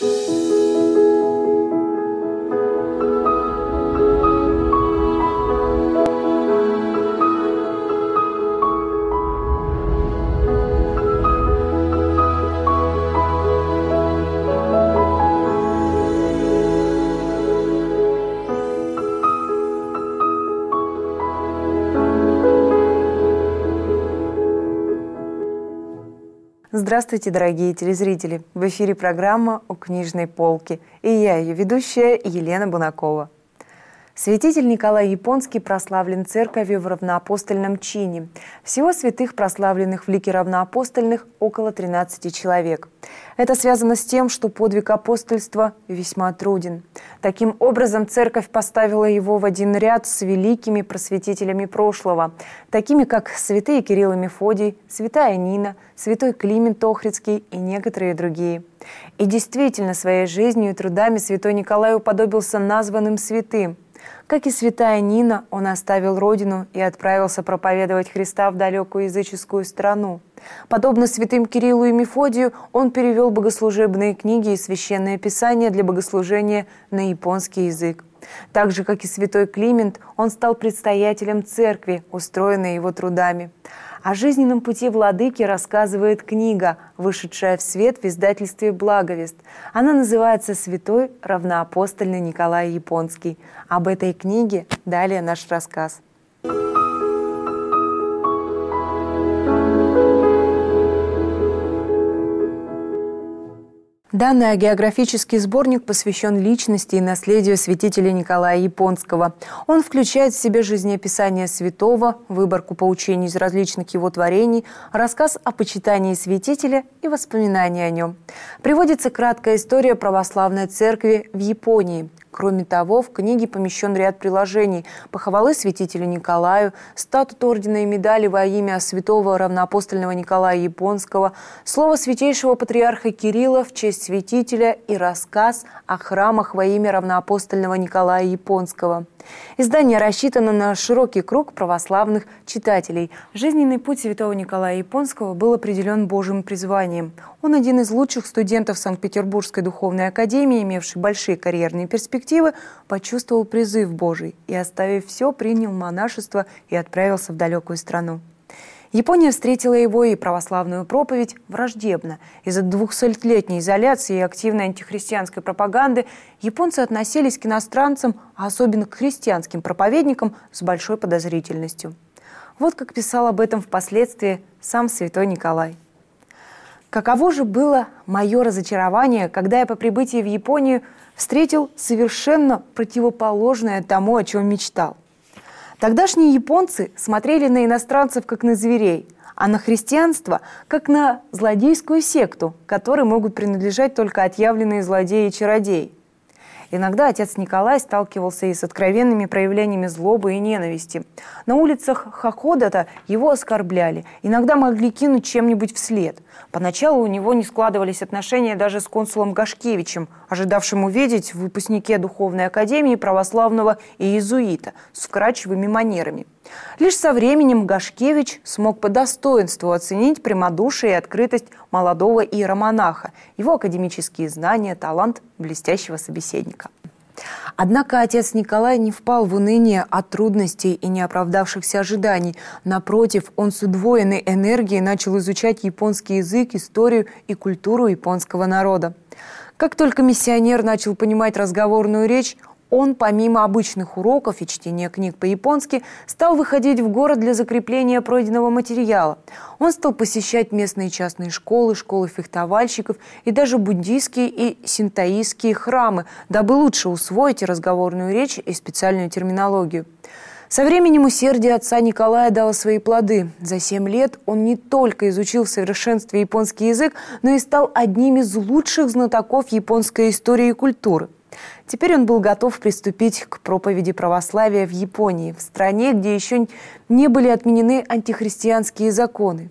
Thank you. Здравствуйте, дорогие телезрители! В эфире программа «У книжной полки» и я, ее ведущая Елена Бунакова. Святитель Николай Японский прославлен церковью в равноапостольном чине. Всего святых, прославленных в лике равноапостольных, около 13 человек. Это связано с тем, что подвиг апостольства весьма труден. Таким образом, церковь поставила его в один ряд с великими просветителями прошлого, такими как святые Кирилл и Мефодий, святая Нина, святой Климент Охридский и некоторые другие. И действительно, своей жизнью и трудами святой Николай уподобился названным святым – как и святая Нина, он оставил родину и отправился проповедовать Христа в далекую языческую страну. Подобно святым Кириллу и Мефодию, он перевел богослужебные книги и священное писание для богослужения на японский язык. Так же, как и святой Климент, он стал предстоятелем церкви, устроенной его трудами. О жизненном пути владыки рассказывает книга, вышедшая в свет в издательстве «Благовест». Она называется «Святой равноапостольный Николай Японский». Об этой книге далее наш рассказ. Thank you. Данный географический сборник посвящен личности и наследию святителя Николая Японского. Он включает в себя жизнеописание святого, выборку поучений из различных его творений, рассказ о почитании святителя и воспоминания о нем. Приводится краткая история православной церкви в Японии. Кроме того, в книге помещен ряд приложений «Похвалы святителю Николаю», статут ордена и медали во имя святого равноапостольного Николая Японского, слово святейшего патриарха Кирилла в честь святителя и рассказ о храмах во имя равноапостольного Николая Японского. Издание рассчитано на широкий круг православных читателей. Жизненный путь святого Николая Японского был определен Божьим призванием. Он один из лучших студентов Санкт-Петербургской духовной академии, имевший большие карьерные перспективы, почувствовал призыв Божий и, оставив все, принял монашество и отправился в далекую страну. Япония встретила его и православную проповедь враждебно. Из-за двухсотлетней изоляции и активной антихристианской пропаганды японцы относились к иностранцам, а особенно к христианским проповедникам, с большой подозрительностью. Вот как писал об этом впоследствии сам святой Николай. Каково же было мое разочарование, когда я по прибытии в Японию встретил совершенно противоположное тому, о чем мечтал – Тогдашние японцы смотрели на иностранцев как на зверей, а на христианство как на злодейскую секту, которой могут принадлежать только отъявленные злодеи и чародеи. Иногда отец Николай сталкивался и с откровенными проявлениями злобы и ненависти. На улицах Хакодата его оскорбляли, иногда могли кинуть чем-нибудь вслед. Поначалу у него не складывались отношения даже с консулом Гашкевичем, ожидавшим увидеть в выпускнике Духовной Академии православного и иезуита с вкрадчивыми манерами – Лишь со временем Гашкевич смог по достоинству оценить прямодушие и открытость молодого иеромонаха, его академические знания, талант блестящего собеседника. Однако отец Николай не впал в уныние от трудностей и неоправдавшихся ожиданий. Напротив, он с удвоенной энергией начал изучать японский язык, историю и культуру японского народа. Как только миссионер начал понимать разговорную речь, он, помимо обычных уроков и чтения книг по-японски, стал выходить в город для закрепления пройденного материала. Он стал посещать местные частные школы, школы фехтовальщиков и даже буддийские и синтаистские храмы, дабы лучше усвоить и разговорную речь, и специальную терминологию. Со временем усердие отца Николая дало свои плоды. За семь лет он не только изучил в совершенстве японский язык, но и стал одним из лучших знатоков японской истории и культуры – Теперь он был готов приступить к проповеди православия в Японии, в стране, где еще не были отменены антихристианские законы.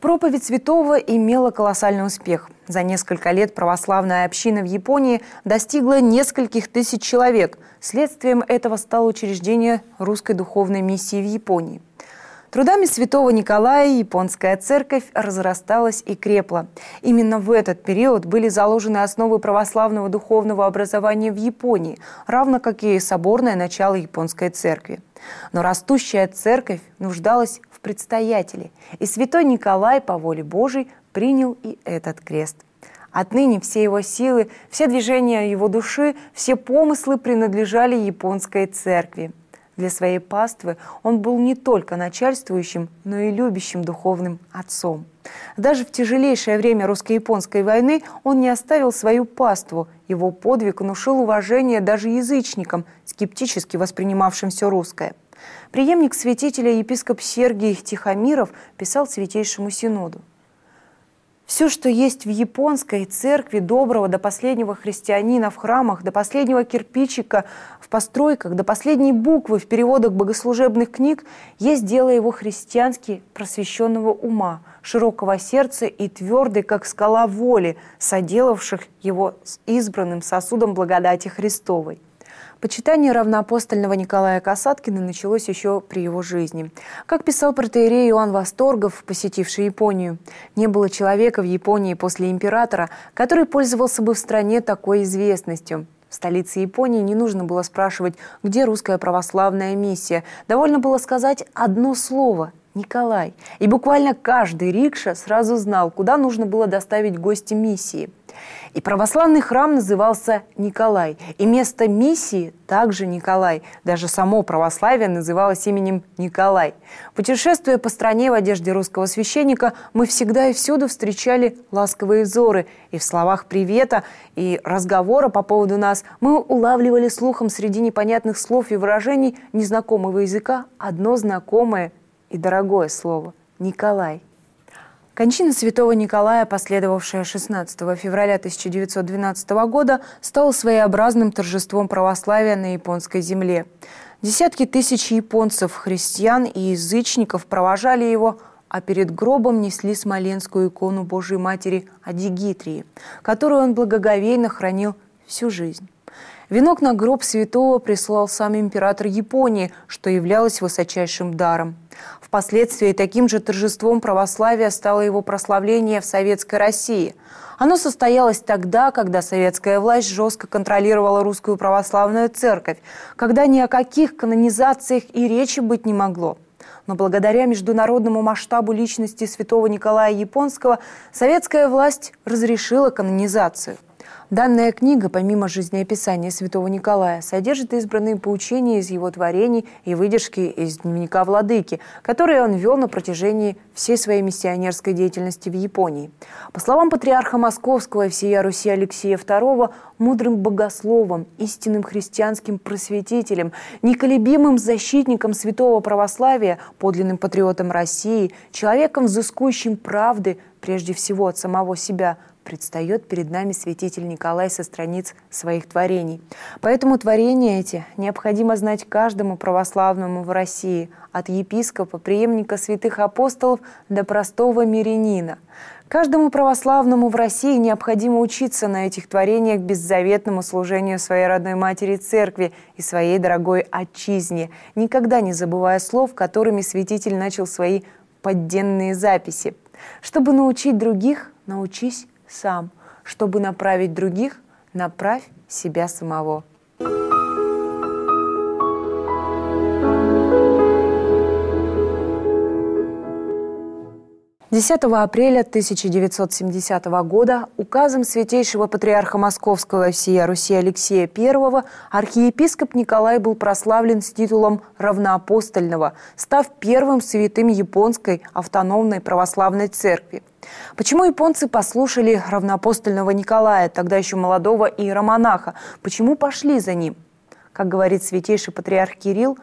Проповедь святого имела колоссальный успех. За несколько лет православная община в Японии достигла нескольких тысяч человек. Следствием этого стало учреждение Русской духовной миссии в Японии. Трудами святого Николая японская церковь разрасталась и крепла. Именно в этот период были заложены основы православного духовного образования в Японии, равно как и соборное начало японской церкви. Но растущая церковь нуждалась в предстоятеле, и святой Николай по воле Божией принял и этот крест. Отныне все его силы, все движения его души, все помыслы принадлежали японской церкви – для своей паствы, он был не только начальствующим, но и любящим духовным отцом. Даже в тяжелейшее время русско-японской войны он не оставил свою паству. Его подвиг внушил уважение даже язычникам, скептически воспринимавшим все русское. Приемник святителя епископ Сергий Тихомиров писал Святейшему Синоду – все, что есть в японской церкви доброго до последнего христианина в храмах, до последнего кирпичика в постройках, до последней буквы в переводах богослужебных книг, есть дело его христиански просвещенного ума, широкого сердца и твердой, как скала воли, соделавших его избранным сосудом благодати Христовой. Почитание равноапостольного Николая Касаткина началось еще при его жизни. Как писал протеерей Иоанн Восторгов, посетивший Японию, не было человека в Японии после императора, который пользовался бы в стране такой известностью. В столице Японии не нужно было спрашивать, где русская православная миссия. Довольно было сказать одно слово Николай. И буквально каждый рикша сразу знал, куда нужно было доставить гости миссии. И православный храм назывался Николай, и место миссии также Николай. Даже само православие называлось именем Николай. Путешествуя по стране в одежде русского священника, мы всегда и всюду встречали ласковые взоры. И в словах привета и разговора по поводу нас мы улавливали слухом среди непонятных слов и выражений незнакомого языка одно знакомое и дорогое слово – Николай. Кончина святого Николая, последовавшая 16 февраля 1912 года, стала своеобразным торжеством православия на японской земле. Десятки тысяч японцев, христиан и язычников провожали его, а перед гробом несли смоленскую икону Божьей Матери Адигитрии, которую он благоговейно хранил всю жизнь. Венок на гроб святого прислал сам император Японии, что являлось высочайшим даром. Впоследствии таким же торжеством православия стало его прославление в Советской России. Оно состоялось тогда, когда советская власть жестко контролировала русскую православную церковь, когда ни о каких канонизациях и речи быть не могло. Но благодаря международному масштабу личности святого Николая Японского советская власть разрешила канонизацию. Данная книга, помимо жизнеописания святого Николая, содержит избранные поучения из его творений и выдержки из дневника владыки, которые он вел на протяжении всей своей миссионерской деятельности в Японии. По словам патриарха Московского и всея Руси Алексея II, мудрым богословом, истинным христианским просветителем, неколебимым защитником святого православия, подлинным патриотом России, человеком, взыскующим правды, прежде всего от самого себя – предстает перед нами святитель Николай со страниц своих творений. Поэтому творения эти необходимо знать каждому православному в России, от епископа, преемника святых апостолов до простого мирянина. Каждому православному в России необходимо учиться на этих творениях беззаветному служению своей родной матери церкви и своей дорогой отчизне, никогда не забывая слов, которыми святитель начал свои подденные записи. Чтобы научить других, научись сам. Чтобы направить других, направь себя самого. thank you 10 апреля 1970 года указом святейшего патриарха Московского всея Руси Алексея I архиепископ Николай был прославлен с титулом равноапостольного, став первым святым японской автономной православной церкви. Почему японцы послушали равноапостольного Николая, тогда еще молодого иеромонаха? Почему пошли за ним? Как говорит святейший патриарх Кирилл,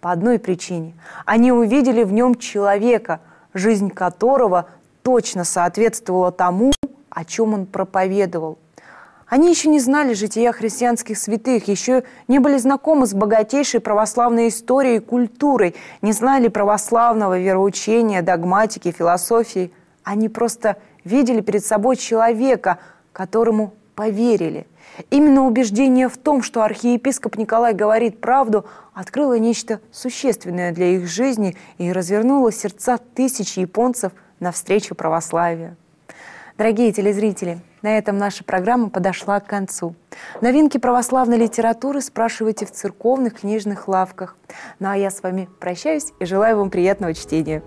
по одной причине. Они увидели в нем человека, жизнь которого точно соответствовала тому, о чем он проповедовал. Они еще не знали жития христианских святых, еще не были знакомы с богатейшей православной историей и культурой, не знали православного вероучения, догматики, философии. Они просто видели перед собой человека, которому поверили – Именно убеждение в том, что архиепископ Николай говорит правду, открыло нечто существенное для их жизни и развернуло сердца тысяч японцев навстречу православию. Дорогие телезрители, на этом наша программа подошла к концу. Новинки православной литературы спрашивайте в церковных книжных лавках. Ну а я с вами прощаюсь и желаю вам приятного чтения.